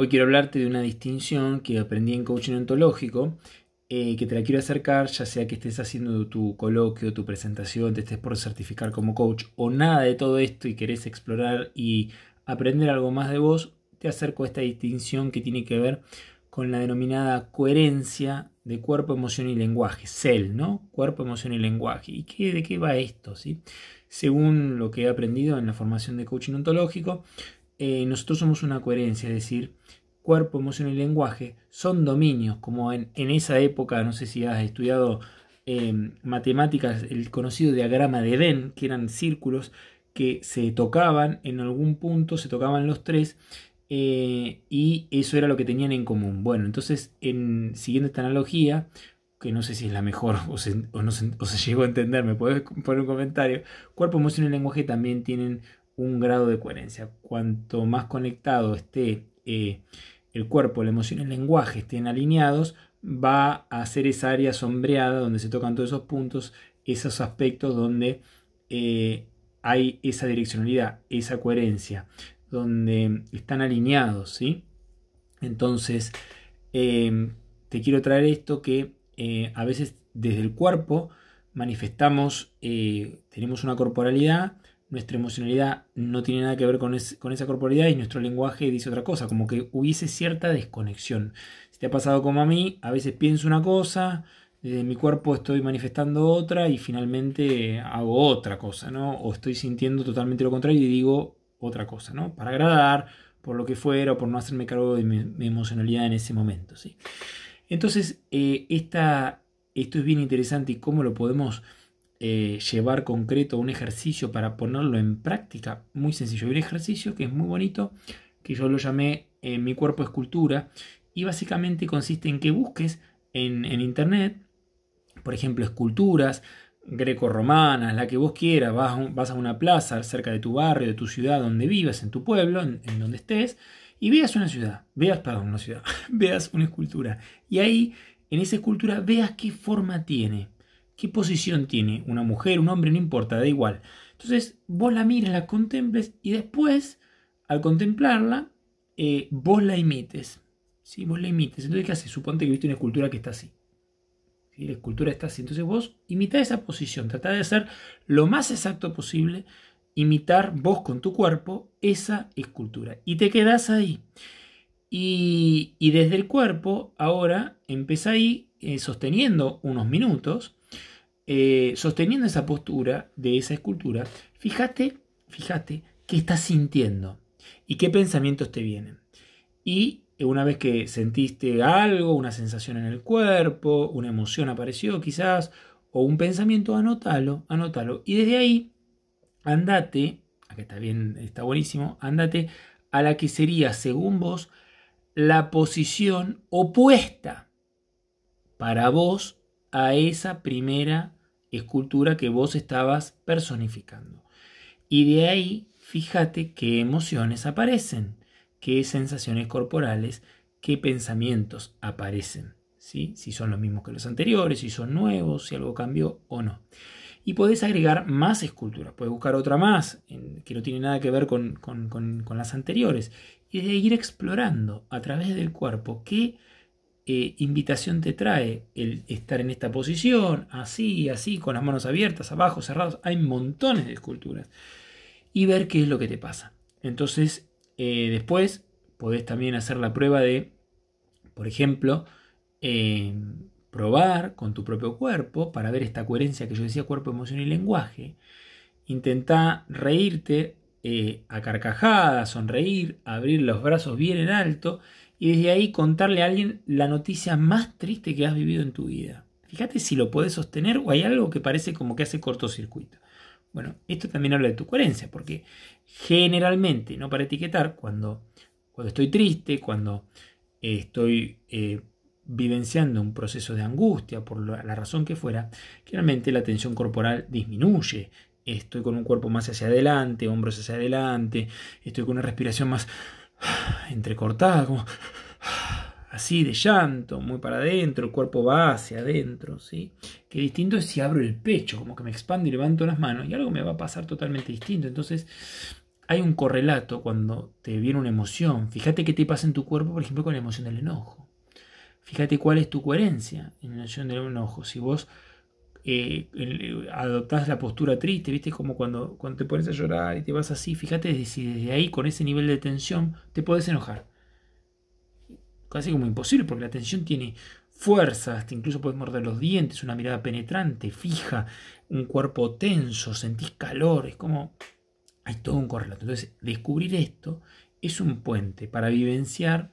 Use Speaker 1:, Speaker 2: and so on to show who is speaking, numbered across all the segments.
Speaker 1: Hoy quiero hablarte de una distinción que aprendí en coaching ontológico, eh, que te la quiero acercar, ya sea que estés haciendo tu coloquio, tu presentación, te estés por certificar como coach o nada de todo esto y querés explorar y aprender algo más de vos, te acerco a esta distinción que tiene que ver con la denominada coherencia de cuerpo, emoción y lenguaje, CEL, ¿no? Cuerpo, emoción y lenguaje. ¿Y de qué va esto? Según lo que he aprendido en la formación de coaching ontológico, eh, nosotros somos una coherencia, es decir, cuerpo, emoción y lenguaje son dominios, como en, en esa época, no sé si has estudiado eh, matemáticas, el conocido diagrama de Venn, que eran círculos que se tocaban en algún punto, se tocaban los tres, eh, y eso era lo que tenían en común. Bueno, entonces, en, siguiendo esta analogía, que no sé si es la mejor o se, llegó a entender, me puedes poner un comentario, cuerpo, emoción y lenguaje también tienen un grado de coherencia. Cuanto más conectado esté eh, el cuerpo, la emoción el lenguaje estén alineados, va a ser esa área sombreada donde se tocan todos esos puntos, esos aspectos donde eh, hay esa direccionalidad, esa coherencia, donde están alineados, ¿sí? Entonces, em, te quiero traer esto que eh, a veces desde el cuerpo manifestamos, tenemos una corporalidad, nuestra emocionalidad no tiene nada que ver con, esa corporalidad y nuestro lenguaje dice otra cosa, como que hubiese cierta desconexión. Si te ha pasado como a mí, a veces pienso una cosa, desde mi cuerpo estoy manifestando otra y finalmente hago otra cosa, ¿no? O estoy sintiendo totalmente lo contrario y digo otra cosa, ¿no? Para agradar, por lo que fuera, o por no hacerme cargo de mi, emocionalidad en ese momento, ¿sí? Entonces, eh, esta, esto es bien interesante y cómo lo podemos eh, llevar concreto un ejercicio para ponerlo en práctica. Muy sencillo. Hay un ejercicio que es muy bonito, que yo lo llamé eh, Mi cuerpo escultura y básicamente consiste en que busques en, internet, por ejemplo, esculturas greco-romanas, la que vos quieras, vas a, vas a, una plaza cerca de tu barrio, de tu ciudad, donde vivas, en tu pueblo, en, donde estés, y veas una ciudad, veas, perdón, una ciudad, veas una escultura, y ahí, en esa escultura, veas qué forma tiene qué posición tiene una mujer, un hombre, no importa, da igual. Entonces vos la mires, la contemples y después, al contemplarla, eh, vos la imites. ¿sí? Vos la imites. Entonces, ¿qué haces? Suponte que viste una escultura que está así. La escultura está así. Entonces vos imita esa posición, trata de hacer lo más exacto posible, imitar vos con tu cuerpo esa escultura. Y te quedás ahí. Y, desde el cuerpo, ahora empieza ahí eh, sosteniendo unos minutos, eh, sosteniendo esa postura de esa escultura, fíjate, fíjate qué estás sintiendo y qué pensamientos te vienen. Y una vez que sentiste algo, una sensación en el cuerpo, una emoción apareció quizás, o un pensamiento, anótalo, anótalo. Y desde ahí, andate, acá está bien, está buenísimo, andate a la que sería, según vos, la posición opuesta para vos a esa primera escultura que vos estabas personificando. Y de ahí, fíjate qué emociones aparecen, qué sensaciones corporales, qué pensamientos aparecen, ¿sí? si son los mismos que los anteriores, si son nuevos, si algo cambió o no. Y podés agregar más esculturas, podés buscar otra más, que no tiene nada que ver con, las anteriores. Y de ir explorando a través del cuerpo qué eh, invitación te trae el estar en esta posición, así, así, con las manos abiertas, abajo, cerrados. Hay montones de esculturas. Y ver qué es lo que te pasa. Entonces, eh, después podés también hacer la prueba de, por ejemplo, eh, probar con tu propio cuerpo para ver esta coherencia que yo decía cuerpo, emoción y lenguaje. Intenta reírte eh, a carcajadas, sonreír, abrir los brazos bien en alto y desde ahí contarle a alguien la noticia más triste que has vivido en tu vida. Fíjate si lo puedes sostener o hay algo que parece como que hace cortocircuito. Bueno, esto también habla de tu coherencia, porque generalmente, no para etiquetar, cuando, cuando estoy triste, cuando eh, estoy eh, vivenciando un proceso de angustia por la razón que fuera, generalmente la tensión corporal disminuye. Estoy con un cuerpo más hacia adelante, hombros hacia adelante, estoy con una respiración más entrecortada, como así de llanto, muy para adentro, el cuerpo va hacia adentro, ¿sí? Que distinto es si abro el pecho, como que me expando y levanto las manos, y algo me va a pasar totalmente distinto. Entonces, hay un correlato cuando te viene una emoción. Fíjate qué te pasa en tu cuerpo, por ejemplo, con la emoción del enojo. Fíjate cuál es tu coherencia en la noción del enojo. Si vos eh, adoptás la postura triste, ¿viste? Como cuando, te pones a llorar y te vas así, fíjate si desde ahí, con ese nivel de tensión, te podés enojar. Casi como imposible, porque la tensión tiene fuerza, incluso podés morder los dientes, una mirada penetrante, fija, un cuerpo tenso, sentís calor, es como... Hay todo un correlato. Entonces, descubrir esto es un puente para vivenciar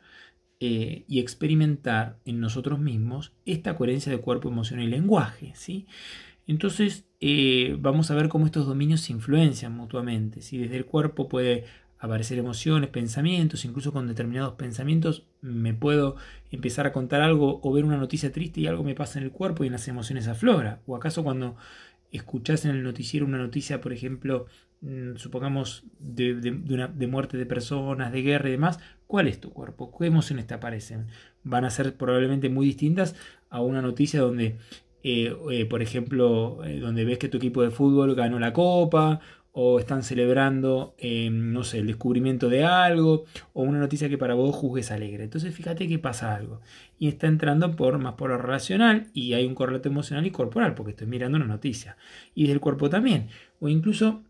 Speaker 1: eh, y experimentar en nosotros mismos esta coherencia de cuerpo, emoción y lenguaje. ¿sí? Entonces eh, vamos a ver cómo estos dominios se influencian mutuamente. Si desde el cuerpo puede aparecer emociones, pensamientos, incluso con determinados pensamientos me puedo empezar a contar algo o ver una noticia triste y algo me pasa en el cuerpo y en las emociones aflora. ¿O acaso cuando escuchas en el noticiero una noticia, por ejemplo, Mm, supongamos, de, muerte de personas, de guerra y demás, ¿cuál es tu cuerpo? ¿Qué emociones te aparecen? Van a ser probablemente muy distintas a una noticia donde, eh, eh, por ejemplo, eh, donde ves que tu equipo de fútbol ganó la copa o están celebrando, no sé, el descubrimiento de algo, o una noticia que para vos juzgues alegre. Entonces fíjate que pasa algo. Y está entrando por, más por lo relacional, y hay un correlato emocional y corporal, porque estoy mirando una noticia. Y del cuerpo también. O incluso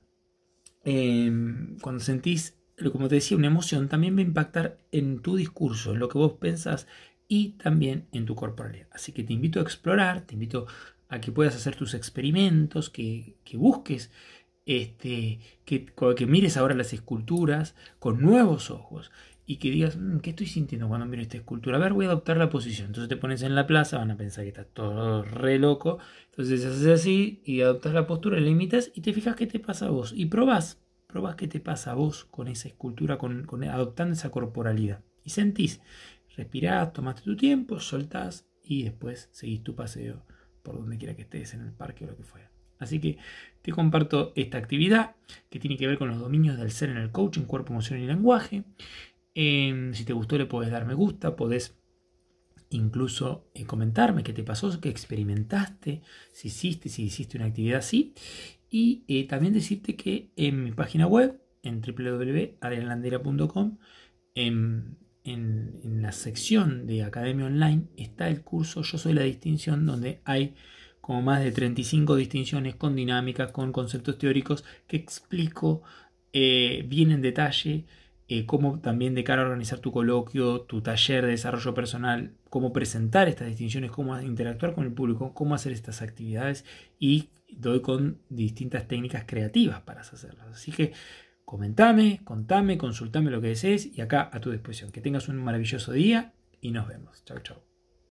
Speaker 1: Em, cuando sentís, como te decía, una emoción, también va a impactar en tu discurso, en lo que vos pensás y también en tu corporalidad. Así que te invito a explorar, te invito a que puedas hacer tus experimentos, que, que busques, este, que, que mires ahora las esculturas con nuevos ojos y que digas, mm, ¿qué estoy sintiendo cuando miro esta escultura? A ver, voy a adoptar la posición. Entonces te pones en la plaza, van a pensar que estás todo re loco. Entonces haces así y adoptas la postura, la imitas y te fijas qué te pasa a vos. Y probás, probás qué te pasa a vos con esa escultura, con, adoptando esa corporalidad. Y sentís, respirás, tomaste tu tiempo, soltás y después seguís tu paseo por donde quiera que estés, en el parque o lo que fuera. Así que te comparto esta actividad que tiene que ver con los dominios del ser en el coaching, cuerpo, emoción y lenguaje. Em, si te gustó le podés dar me gusta, podés incluso eh, comentarme qué te pasó, qué experimentaste, si hiciste, si hiciste una actividad así. Y eh, también decirte que en mi página web, en www.adrianlandera.com, em, en, en, la sección de Academia Online está el curso Yo Soy la Distinción, donde hay como más de 35 distinciones con dinámicas, con conceptos teóricos que explico eh, bien en detalle eh, cómo también de cara a organizar tu coloquio, tu taller de desarrollo personal, cómo presentar estas distinciones, cómo interactuar con el público, cómo hacer estas actividades y doy con distintas técnicas creativas para hacerlas. Así que comentame, contame, consultame lo que desees y acá a tu disposición. Que tengas un maravilloso día y nos vemos. Chao, chau.